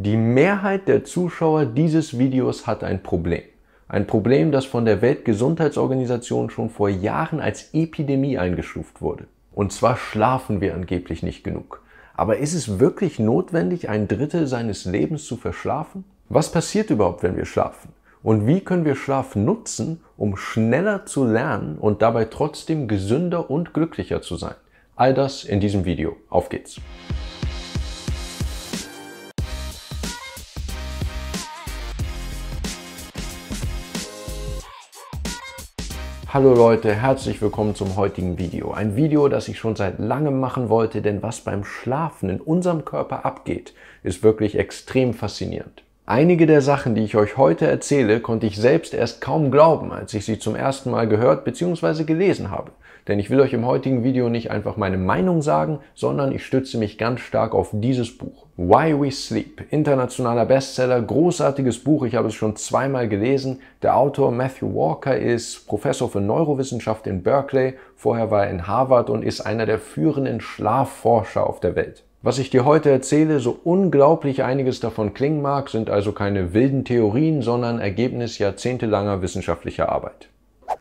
Die Mehrheit der Zuschauer dieses Videos hat ein Problem. Ein Problem, das von der Weltgesundheitsorganisation schon vor Jahren als Epidemie eingestuft wurde. Und zwar schlafen wir angeblich nicht genug. Aber ist es wirklich notwendig, ein Drittel seines Lebens zu verschlafen? Was passiert überhaupt, wenn wir schlafen? Und wie können wir Schlaf nutzen, um schneller zu lernen und dabei trotzdem gesünder und glücklicher zu sein? All das in diesem Video. Auf geht's! Hallo Leute, herzlich willkommen zum heutigen Video. Ein Video, das ich schon seit langem machen wollte, denn was beim Schlafen in unserem Körper abgeht, ist wirklich extrem faszinierend. Einige der Sachen, die ich euch heute erzähle, konnte ich selbst erst kaum glauben, als ich sie zum ersten Mal gehört bzw. gelesen habe. Denn ich will euch im heutigen Video nicht einfach meine Meinung sagen, sondern ich stütze mich ganz stark auf dieses Buch. Why We Sleep, internationaler Bestseller, großartiges Buch, ich habe es schon zweimal gelesen. Der Autor Matthew Walker ist Professor für Neurowissenschaft in Berkeley, vorher war er in Harvard und ist einer der führenden Schlafforscher auf der Welt. Was ich dir heute erzähle, so unglaublich einiges davon klingen mag, sind also keine wilden Theorien, sondern Ergebnis jahrzehntelanger wissenschaftlicher Arbeit.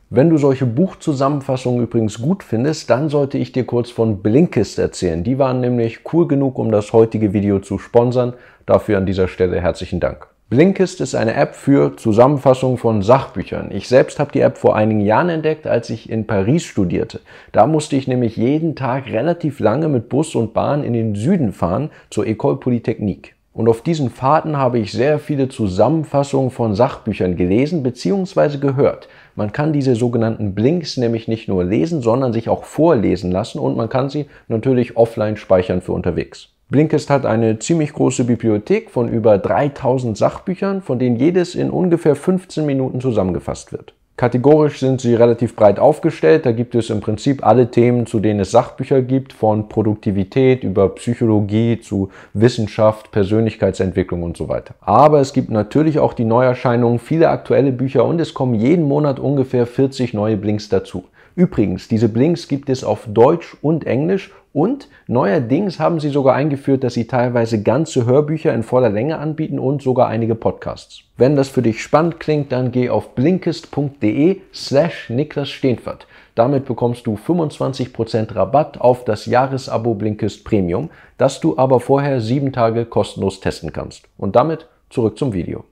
Wenn du solche Buchzusammenfassungen übrigens gut findest, dann sollte ich dir kurz von Blinkist erzählen. Die waren nämlich cool genug, um das heutige Video zu sponsern. Dafür an dieser Stelle herzlichen Dank. Blinkist ist eine App für Zusammenfassung von Sachbüchern. Ich selbst habe die App vor einigen Jahren entdeckt, als ich in Paris studierte. Da musste ich nämlich jeden Tag relativ lange mit Bus und Bahn in den Süden fahren zur École Polytechnique. Und auf diesen Fahrten habe ich sehr viele Zusammenfassungen von Sachbüchern gelesen bzw. gehört. Man kann diese sogenannten Blinks nämlich nicht nur lesen, sondern sich auch vorlesen lassen und man kann sie natürlich offline speichern für unterwegs. Blinkist hat eine ziemlich große Bibliothek von über 3000 Sachbüchern, von denen jedes in ungefähr 15 Minuten zusammengefasst wird. Kategorisch sind sie relativ breit aufgestellt. Da gibt es im Prinzip alle Themen, zu denen es Sachbücher gibt, von Produktivität über Psychologie zu Wissenschaft, Persönlichkeitsentwicklung und so weiter. Aber es gibt natürlich auch die Neuerscheinungen, viele aktuelle Bücher und es kommen jeden Monat ungefähr 40 neue Blinks dazu. Übrigens, diese Blinks gibt es auf Deutsch und Englisch und neuerdings haben sie sogar eingeführt, dass sie teilweise ganze Hörbücher in voller Länge anbieten und sogar einige Podcasts. Wenn das für dich spannend klingt, dann geh auf blinkist.de slash Niklas Steenfert. Damit bekommst du 25% Rabatt auf das Jahresabo Blinkist Premium, das du aber vorher sieben Tage kostenlos testen kannst. Und damit zurück zum Video.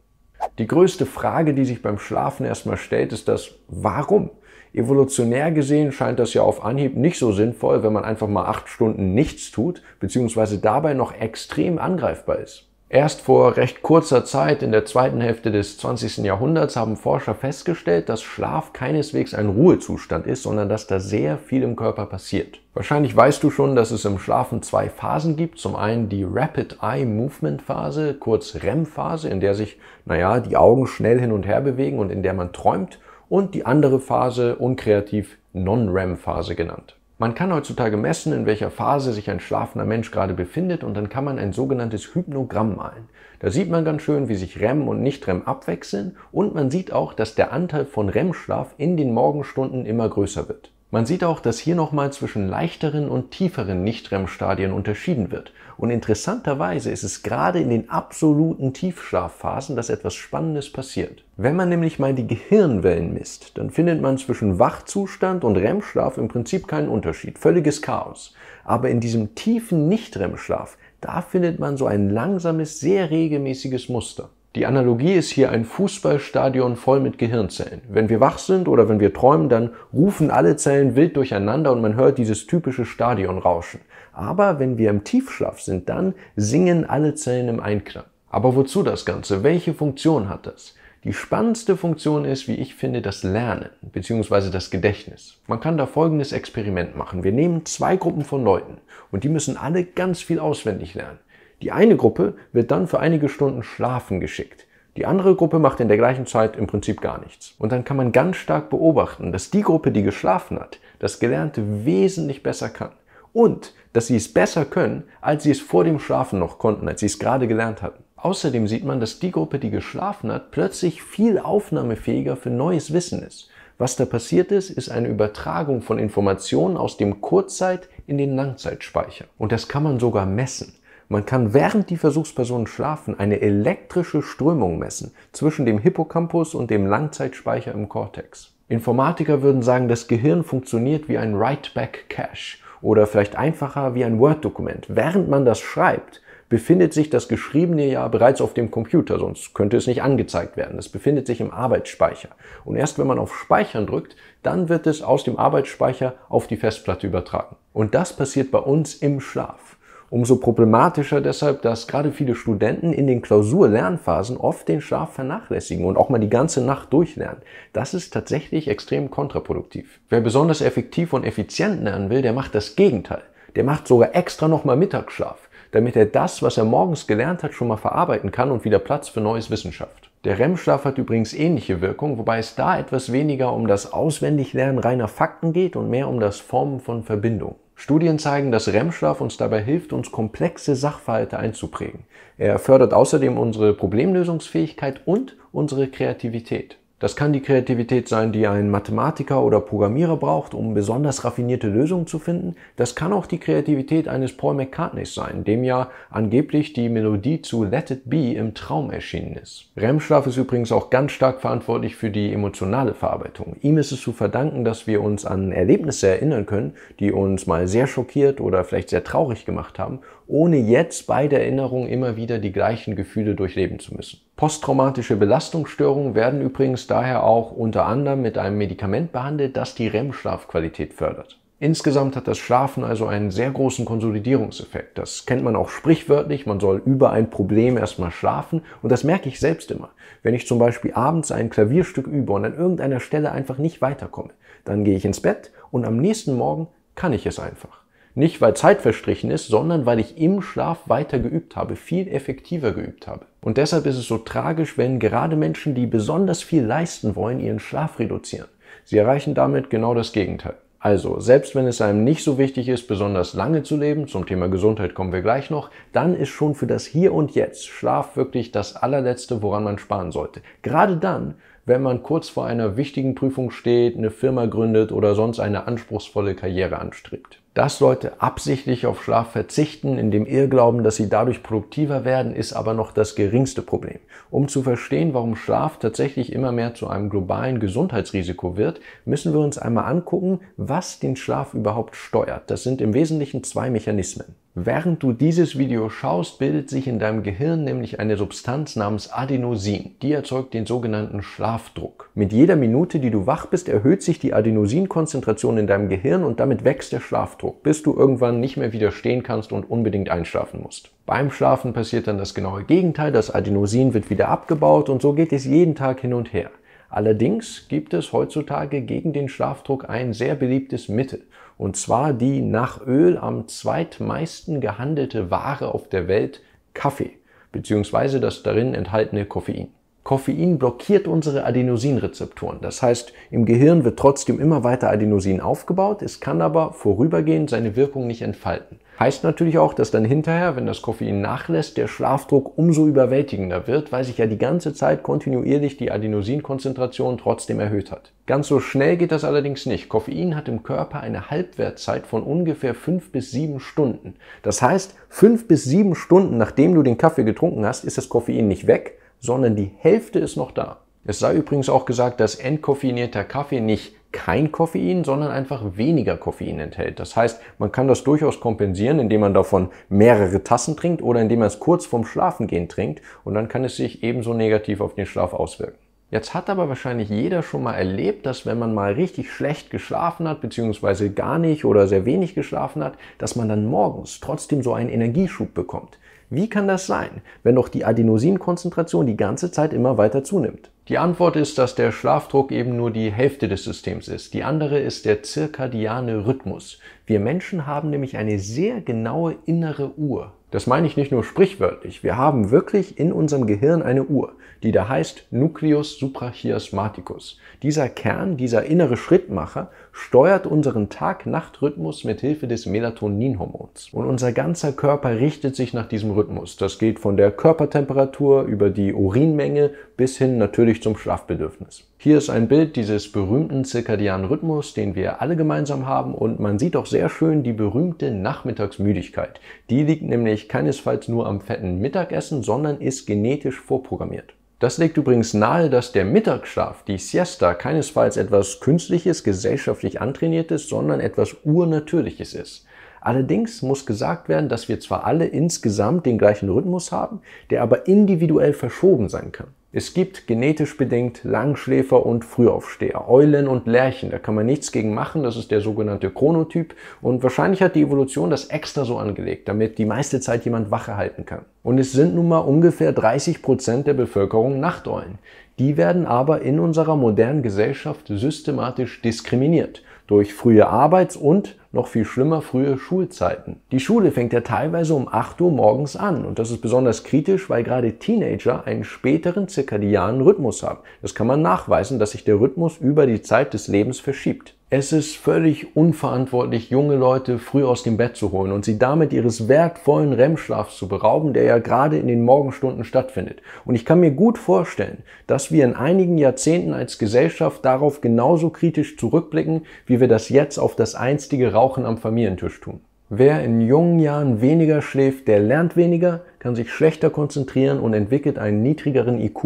Die größte Frage, die sich beim Schlafen erstmal stellt, ist das Warum? Evolutionär gesehen scheint das ja auf Anhieb nicht so sinnvoll, wenn man einfach mal acht Stunden nichts tut, beziehungsweise dabei noch extrem angreifbar ist. Erst vor recht kurzer Zeit, in der zweiten Hälfte des 20. Jahrhunderts, haben Forscher festgestellt, dass Schlaf keineswegs ein Ruhezustand ist, sondern dass da sehr viel im Körper passiert. Wahrscheinlich weißt du schon, dass es im Schlafen zwei Phasen gibt. Zum einen die Rapid Eye Movement Phase, kurz REM-Phase, in der sich, naja, die Augen schnell hin und her bewegen und in der man träumt. Und die andere Phase, unkreativ Non-REM-Phase genannt. Man kann heutzutage messen, in welcher Phase sich ein schlafender Mensch gerade befindet und dann kann man ein sogenanntes Hypnogramm malen. Da sieht man ganz schön, wie sich REM und Nicht-REM abwechseln und man sieht auch, dass der Anteil von REM-Schlaf in den Morgenstunden immer größer wird. Man sieht auch, dass hier nochmal zwischen leichteren und tieferen Nicht-REM-Stadien unterschieden wird. Und interessanterweise ist es gerade in den absoluten Tiefschlafphasen, dass etwas Spannendes passiert. Wenn man nämlich mal die Gehirnwellen misst, dann findet man zwischen Wachzustand und REM-Schlaf im Prinzip keinen Unterschied, völliges Chaos. Aber in diesem tiefen Nicht-REM-Schlaf, da findet man so ein langsames, sehr regelmäßiges Muster. Die Analogie ist hier ein Fußballstadion voll mit Gehirnzellen. Wenn wir wach sind oder wenn wir träumen, dann rufen alle Zellen wild durcheinander und man hört dieses typische Stadionrauschen. Aber wenn wir im Tiefschlaf sind, dann singen alle Zellen im Einklang. Aber wozu das Ganze? Welche Funktion hat das? Die spannendste Funktion ist, wie ich finde, das Lernen bzw. das Gedächtnis. Man kann da folgendes Experiment machen. Wir nehmen zwei Gruppen von Leuten und die müssen alle ganz viel auswendig lernen. Die eine Gruppe wird dann für einige Stunden schlafen geschickt. Die andere Gruppe macht in der gleichen Zeit im Prinzip gar nichts. Und dann kann man ganz stark beobachten, dass die Gruppe, die geschlafen hat, das Gelernte wesentlich besser kann. Und dass sie es besser können, als sie es vor dem Schlafen noch konnten, als sie es gerade gelernt hatten. Außerdem sieht man, dass die Gruppe, die geschlafen hat, plötzlich viel aufnahmefähiger für neues Wissen ist. Was da passiert ist, ist eine Übertragung von Informationen aus dem Kurzzeit in den Langzeitspeicher. Und das kann man sogar messen. Man kann während die Versuchspersonen schlafen eine elektrische Strömung messen zwischen dem Hippocampus und dem Langzeitspeicher im Cortex. Informatiker würden sagen, das Gehirn funktioniert wie ein Write-Back-Cache oder vielleicht einfacher wie ein Word-Dokument. Während man das schreibt, befindet sich das Geschriebene ja bereits auf dem Computer, sonst könnte es nicht angezeigt werden. Es befindet sich im Arbeitsspeicher. Und erst wenn man auf Speichern drückt, dann wird es aus dem Arbeitsspeicher auf die Festplatte übertragen. Und das passiert bei uns im Schlaf. Umso problematischer deshalb, dass gerade viele Studenten in den Klausur-Lernphasen oft den Schlaf vernachlässigen und auch mal die ganze Nacht durchlernen. Das ist tatsächlich extrem kontraproduktiv. Wer besonders effektiv und effizient lernen will, der macht das Gegenteil. Der macht sogar extra nochmal Mittagsschlaf, damit er das, was er morgens gelernt hat, schon mal verarbeiten kann und wieder Platz für neues Wissen schafft. Der REM-Schlaf hat übrigens ähnliche Wirkung, wobei es da etwas weniger um das Auswendiglernen reiner Fakten geht und mehr um das Formen von Verbindungen. Studien zeigen, dass REM-Schlaf uns dabei hilft, uns komplexe Sachverhalte einzuprägen. Er fördert außerdem unsere Problemlösungsfähigkeit und unsere Kreativität. Das kann die Kreativität sein, die ein Mathematiker oder Programmierer braucht, um besonders raffinierte Lösungen zu finden. Das kann auch die Kreativität eines Paul McCartneys sein, dem ja angeblich die Melodie zu Let It Be im Traum erschienen ist. REM-Schlaf ist übrigens auch ganz stark verantwortlich für die emotionale Verarbeitung. Ihm ist es zu verdanken, dass wir uns an Erlebnisse erinnern können, die uns mal sehr schockiert oder vielleicht sehr traurig gemacht haben ohne jetzt bei der Erinnerung immer wieder die gleichen Gefühle durchleben zu müssen. Posttraumatische Belastungsstörungen werden übrigens daher auch unter anderem mit einem Medikament behandelt, das die REM-Schlafqualität fördert. Insgesamt hat das Schlafen also einen sehr großen Konsolidierungseffekt. Das kennt man auch sprichwörtlich. Man soll über ein Problem erstmal schlafen. Und das merke ich selbst immer. Wenn ich zum Beispiel abends ein Klavierstück übe und an irgendeiner Stelle einfach nicht weiterkomme, dann gehe ich ins Bett und am nächsten Morgen kann ich es einfach. Nicht, weil Zeit verstrichen ist, sondern weil ich im Schlaf weiter geübt habe, viel effektiver geübt habe. Und deshalb ist es so tragisch, wenn gerade Menschen, die besonders viel leisten wollen, ihren Schlaf reduzieren. Sie erreichen damit genau das Gegenteil. Also, selbst wenn es einem nicht so wichtig ist, besonders lange zu leben, zum Thema Gesundheit kommen wir gleich noch, dann ist schon für das Hier und Jetzt Schlaf wirklich das allerletzte, woran man sparen sollte. Gerade dann, wenn man kurz vor einer wichtigen Prüfung steht, eine Firma gründet oder sonst eine anspruchsvolle Karriere anstrebt. Das Leute absichtlich auf Schlaf verzichten, in dem Irrglauben, dass sie dadurch produktiver werden, ist aber noch das geringste Problem. Um zu verstehen, warum Schlaf tatsächlich immer mehr zu einem globalen Gesundheitsrisiko wird, müssen wir uns einmal angucken, was den Schlaf überhaupt steuert. Das sind im Wesentlichen zwei Mechanismen. Während du dieses Video schaust, bildet sich in deinem Gehirn nämlich eine Substanz namens Adenosin. Die erzeugt den sogenannten Schlafdruck. Mit jeder Minute, die du wach bist, erhöht sich die Adenosinkonzentration in deinem Gehirn und damit wächst der Schlafdruck, bis du irgendwann nicht mehr widerstehen kannst und unbedingt einschlafen musst. Beim Schlafen passiert dann das genaue Gegenteil, das Adenosin wird wieder abgebaut und so geht es jeden Tag hin und her. Allerdings gibt es heutzutage gegen den Schlafdruck ein sehr beliebtes Mittel und zwar die nach Öl am zweitmeisten gehandelte Ware auf der Welt, Kaffee, beziehungsweise das darin enthaltene Koffein. Koffein blockiert unsere Adenosinrezeptoren. Das heißt, im Gehirn wird trotzdem immer weiter Adenosin aufgebaut, es kann aber vorübergehend seine Wirkung nicht entfalten. Heißt natürlich auch, dass dann hinterher, wenn das Koffein nachlässt, der Schlafdruck umso überwältigender wird, weil sich ja die ganze Zeit kontinuierlich die Adenosinkonzentration trotzdem erhöht hat. Ganz so schnell geht das allerdings nicht. Koffein hat im Körper eine Halbwertzeit von ungefähr fünf bis sieben Stunden. Das heißt, fünf bis sieben Stunden nachdem du den Kaffee getrunken hast, ist das Koffein nicht weg, sondern die Hälfte ist noch da. Es sei übrigens auch gesagt, dass entkoffeinierter Kaffee nicht kein Koffein, sondern einfach weniger Koffein enthält. Das heißt, man kann das durchaus kompensieren, indem man davon mehrere Tassen trinkt oder indem man es kurz vorm Schlafengehen trinkt und dann kann es sich ebenso negativ auf den Schlaf auswirken. Jetzt hat aber wahrscheinlich jeder schon mal erlebt, dass wenn man mal richtig schlecht geschlafen hat, beziehungsweise gar nicht oder sehr wenig geschlafen hat, dass man dann morgens trotzdem so einen Energieschub bekommt. Wie kann das sein, wenn doch die Adenosinkonzentration die ganze Zeit immer weiter zunimmt? Die Antwort ist, dass der Schlafdruck eben nur die Hälfte des Systems ist. Die andere ist der zirkadiane Rhythmus. Wir Menschen haben nämlich eine sehr genaue innere Uhr. Das meine ich nicht nur sprichwörtlich. Wir haben wirklich in unserem Gehirn eine Uhr, die da heißt Nucleus suprachiasmaticus. Dieser Kern, dieser innere Schrittmacher steuert unseren Tag-Nacht-Rhythmus mit Hilfe des Melatonin-Hormons. Und unser ganzer Körper richtet sich nach diesem Rhythmus. Das geht von der Körpertemperatur über die Urinmenge bis hin natürlich zum Schlafbedürfnis. Hier ist ein Bild dieses berühmten zirkadianen Rhythmus, den wir alle gemeinsam haben und man sieht auch sehr schön die berühmte Nachmittagsmüdigkeit. Die liegt nämlich keinesfalls nur am fetten Mittagessen, sondern ist genetisch vorprogrammiert. Das legt übrigens nahe, dass der Mittagsschlaf, die Siesta, keinesfalls etwas Künstliches, gesellschaftlich Antrainiertes, sondern etwas Urnatürliches ist. Allerdings muss gesagt werden, dass wir zwar alle insgesamt den gleichen Rhythmus haben, der aber individuell verschoben sein kann. Es gibt genetisch bedingt Langschläfer und Frühaufsteher, Eulen und Lerchen, da kann man nichts gegen machen, das ist der sogenannte Chronotyp und wahrscheinlich hat die Evolution das extra so angelegt, damit die meiste Zeit jemand Wache halten kann. Und es sind nun mal ungefähr 30% Prozent der Bevölkerung Nachteulen. Die werden aber in unserer modernen Gesellschaft systematisch diskriminiert durch frühe Arbeits- und noch viel schlimmer frühe Schulzeiten. Die Schule fängt ja teilweise um 8 Uhr morgens an und das ist besonders kritisch, weil gerade Teenager einen späteren zirkadianen Rhythmus haben. Das kann man nachweisen, dass sich der Rhythmus über die Zeit des Lebens verschiebt. Es ist völlig unverantwortlich, junge Leute früh aus dem Bett zu holen und sie damit ihres wertvollen REM-Schlafs zu berauben, der ja gerade in den Morgenstunden stattfindet. Und ich kann mir gut vorstellen, dass wir in einigen Jahrzehnten als Gesellschaft darauf genauso kritisch zurückblicken, wie wir das jetzt auf das einstige Rauchen am Familientisch tun. Wer in jungen Jahren weniger schläft, der lernt weniger, kann sich schlechter konzentrieren und entwickelt einen niedrigeren IQ.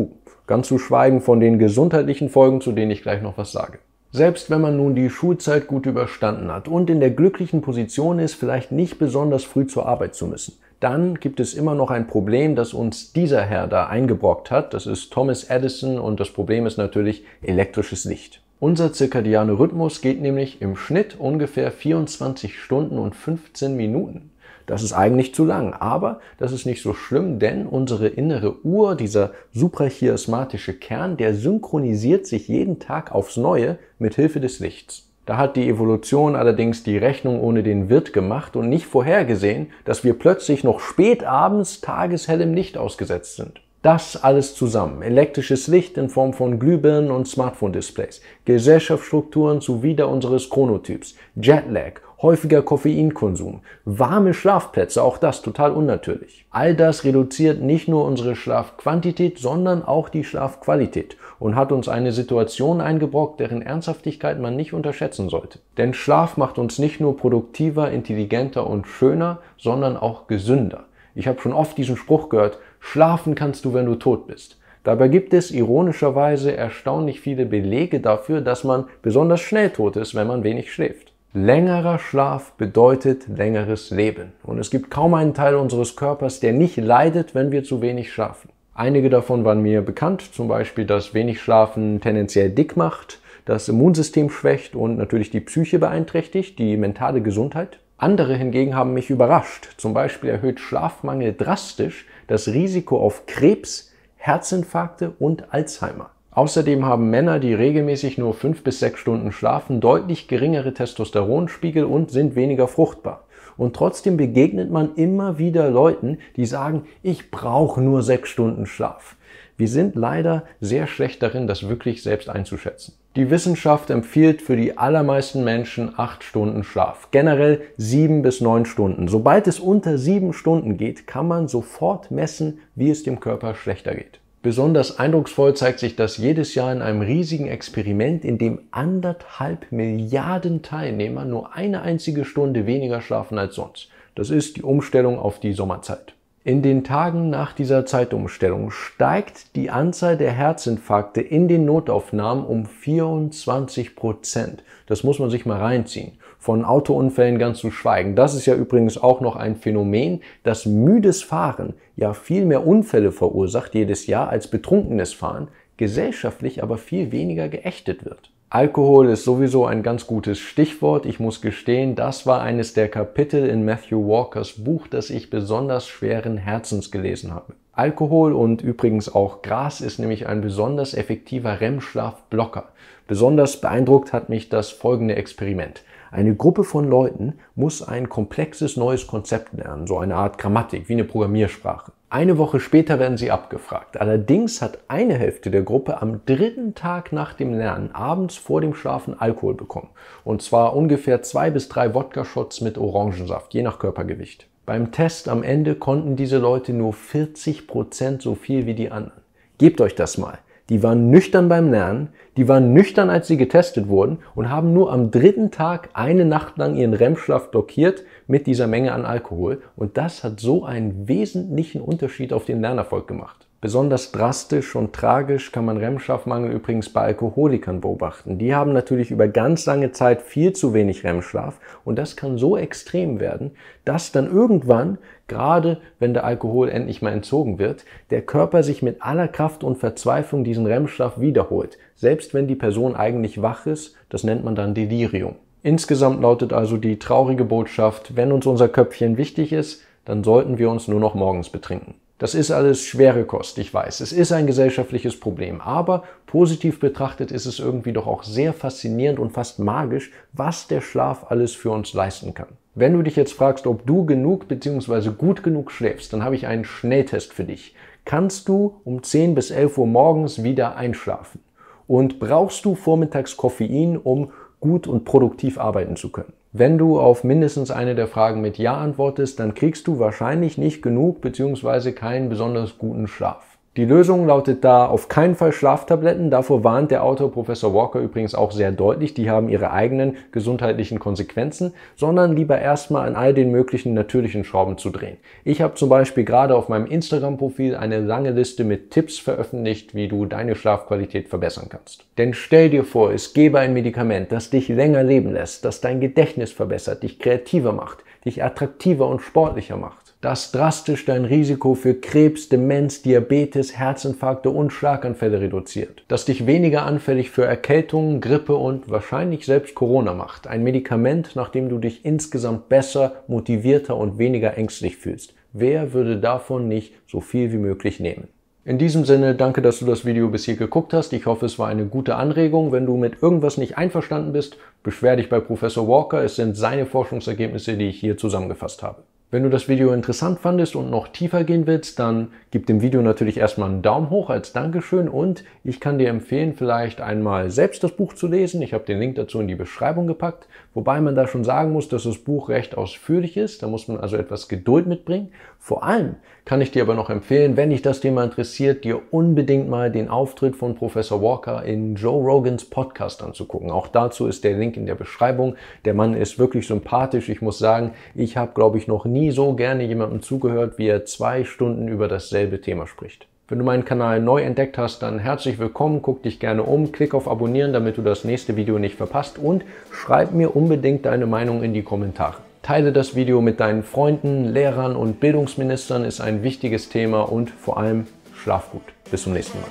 Ganz zu schweigen von den gesundheitlichen Folgen, zu denen ich gleich noch was sage. Selbst wenn man nun die Schulzeit gut überstanden hat und in der glücklichen Position ist, vielleicht nicht besonders früh zur Arbeit zu müssen, dann gibt es immer noch ein Problem, das uns dieser Herr da eingebrockt hat. Das ist Thomas Edison und das Problem ist natürlich elektrisches Licht. Unser zirkadianer Rhythmus geht nämlich im Schnitt ungefähr 24 Stunden und 15 Minuten. Das ist eigentlich zu lang, aber das ist nicht so schlimm, denn unsere innere Uhr, dieser suprachiasmatische Kern, der synchronisiert sich jeden Tag aufs Neue mit Hilfe des Lichts. Da hat die Evolution allerdings die Rechnung ohne den Wirt gemacht und nicht vorhergesehen, dass wir plötzlich noch spät abends tageshellem Licht ausgesetzt sind. Das alles zusammen, elektrisches Licht in Form von Glühbirnen und Smartphone-Displays, Gesellschaftsstrukturen zuwider unseres Chronotyps, Jetlag häufiger Koffeinkonsum, warme Schlafplätze, auch das total unnatürlich. All das reduziert nicht nur unsere Schlafquantität, sondern auch die Schlafqualität und hat uns eine Situation eingebrockt, deren Ernsthaftigkeit man nicht unterschätzen sollte. Denn Schlaf macht uns nicht nur produktiver, intelligenter und schöner, sondern auch gesünder. Ich habe schon oft diesen Spruch gehört, schlafen kannst du, wenn du tot bist. Dabei gibt es ironischerweise erstaunlich viele Belege dafür, dass man besonders schnell tot ist, wenn man wenig schläft. Längerer Schlaf bedeutet längeres Leben. Und es gibt kaum einen Teil unseres Körpers, der nicht leidet, wenn wir zu wenig schlafen. Einige davon waren mir bekannt, zum Beispiel, dass wenig Schlafen tendenziell dick macht, das Immunsystem schwächt und natürlich die Psyche beeinträchtigt, die mentale Gesundheit. Andere hingegen haben mich überrascht. Zum Beispiel erhöht Schlafmangel drastisch das Risiko auf Krebs, Herzinfarkte und Alzheimer. Außerdem haben Männer, die regelmäßig nur fünf bis sechs Stunden schlafen, deutlich geringere Testosteronspiegel und sind weniger fruchtbar. Und trotzdem begegnet man immer wieder Leuten, die sagen, ich brauche nur sechs Stunden Schlaf. Wir sind leider sehr schlecht darin, das wirklich selbst einzuschätzen. Die Wissenschaft empfiehlt für die allermeisten Menschen acht Stunden Schlaf. Generell sieben bis neun Stunden. Sobald es unter sieben Stunden geht, kann man sofort messen, wie es dem Körper schlechter geht. Besonders eindrucksvoll zeigt sich das jedes Jahr in einem riesigen Experiment, in dem anderthalb Milliarden Teilnehmer nur eine einzige Stunde weniger schlafen als sonst. Das ist die Umstellung auf die Sommerzeit. In den Tagen nach dieser Zeitumstellung steigt die Anzahl der Herzinfarkte in den Notaufnahmen um 24 Prozent. Das muss man sich mal reinziehen. Von Autounfällen ganz zu schweigen. Das ist ja übrigens auch noch ein Phänomen, dass müdes Fahren ja viel mehr Unfälle verursacht jedes Jahr als betrunkenes Fahren, gesellschaftlich aber viel weniger geächtet wird. Alkohol ist sowieso ein ganz gutes Stichwort. Ich muss gestehen, das war eines der Kapitel in Matthew Walkers Buch, das ich besonders schweren Herzens gelesen habe. Alkohol und übrigens auch Gras ist nämlich ein besonders effektiver REM-Schlafblocker. Besonders beeindruckt hat mich das folgende Experiment. Eine Gruppe von Leuten muss ein komplexes neues Konzept lernen, so eine Art Grammatik, wie eine Programmiersprache. Eine Woche später werden sie abgefragt. Allerdings hat eine Hälfte der Gruppe am dritten Tag nach dem Lernen abends vor dem Schlafen Alkohol bekommen. Und zwar ungefähr zwei bis drei Wodka-Shots mit Orangensaft, je nach Körpergewicht. Beim Test am Ende konnten diese Leute nur 40% Prozent so viel wie die anderen. Gebt euch das mal die waren nüchtern beim Lernen, die waren nüchtern, als sie getestet wurden und haben nur am dritten Tag eine Nacht lang ihren REM-Schlaf blockiert mit dieser Menge an Alkohol. Und das hat so einen wesentlichen Unterschied auf den Lernerfolg gemacht. Besonders drastisch und tragisch kann man REM-Schlafmangel übrigens bei Alkoholikern beobachten. Die haben natürlich über ganz lange Zeit viel zu wenig REM-Schlaf und das kann so extrem werden, dass dann irgendwann gerade wenn der Alkohol endlich mal entzogen wird, der Körper sich mit aller Kraft und Verzweiflung diesen REM-Schlaf wiederholt, selbst wenn die Person eigentlich wach ist, das nennt man dann Delirium. Insgesamt lautet also die traurige Botschaft, wenn uns unser Köpfchen wichtig ist, dann sollten wir uns nur noch morgens betrinken. Das ist alles schwere Kost, ich weiß. Es ist ein gesellschaftliches Problem, aber positiv betrachtet ist es irgendwie doch auch sehr faszinierend und fast magisch, was der Schlaf alles für uns leisten kann. Wenn du dich jetzt fragst, ob du genug bzw. gut genug schläfst, dann habe ich einen Schnelltest für dich. Kannst du um 10 bis 11 Uhr morgens wieder einschlafen? Und brauchst du vormittags Koffein, um gut und produktiv arbeiten zu können? Wenn du auf mindestens eine der Fragen mit Ja antwortest, dann kriegst du wahrscheinlich nicht genug bzw. keinen besonders guten Schlaf. Die Lösung lautet da auf keinen Fall Schlaftabletten. Davor warnt der Autor Professor Walker übrigens auch sehr deutlich. Die haben ihre eigenen gesundheitlichen Konsequenzen, sondern lieber erstmal an all den möglichen natürlichen Schrauben zu drehen. Ich habe zum Beispiel gerade auf meinem Instagram-Profil eine lange Liste mit Tipps veröffentlicht, wie du deine Schlafqualität verbessern kannst. Denn stell dir vor, es gäbe ein Medikament, das dich länger leben lässt, das dein Gedächtnis verbessert, dich kreativer macht, dich attraktiver und sportlicher macht das drastisch dein Risiko für Krebs, Demenz, Diabetes, Herzinfarkte und Schlaganfälle reduziert, das dich weniger anfällig für Erkältungen, Grippe und wahrscheinlich selbst Corona macht. Ein Medikament, nach dem du dich insgesamt besser, motivierter und weniger ängstlich fühlst. Wer würde davon nicht so viel wie möglich nehmen? In diesem Sinne, danke, dass du das Video bis hier geguckt hast. Ich hoffe, es war eine gute Anregung. Wenn du mit irgendwas nicht einverstanden bist, beschwer dich bei Professor Walker. Es sind seine Forschungsergebnisse, die ich hier zusammengefasst habe. Wenn du das Video interessant fandest und noch tiefer gehen willst, dann gib dem Video natürlich erstmal einen Daumen hoch als Dankeschön und ich kann dir empfehlen, vielleicht einmal selbst das Buch zu lesen. Ich habe den Link dazu in die Beschreibung gepackt, wobei man da schon sagen muss, dass das Buch recht ausführlich ist. Da muss man also etwas Geduld mitbringen. Vor allem kann ich dir aber noch empfehlen, wenn dich das Thema interessiert, dir unbedingt mal den Auftritt von Professor Walker in Joe Rogans Podcast anzugucken. Auch dazu ist der Link in der Beschreibung. Der Mann ist wirklich sympathisch. Ich muss sagen, ich habe, glaube ich, noch nie so gerne jemandem zugehört, wie er zwei Stunden über dasselbe Thema spricht. Wenn du meinen Kanal neu entdeckt hast, dann herzlich willkommen, guck dich gerne um, klick auf Abonnieren, damit du das nächste Video nicht verpasst und schreib mir unbedingt deine Meinung in die Kommentare. Teile das Video mit deinen Freunden, Lehrern und Bildungsministern, ist ein wichtiges Thema und vor allem schlaf gut. Bis zum nächsten Mal.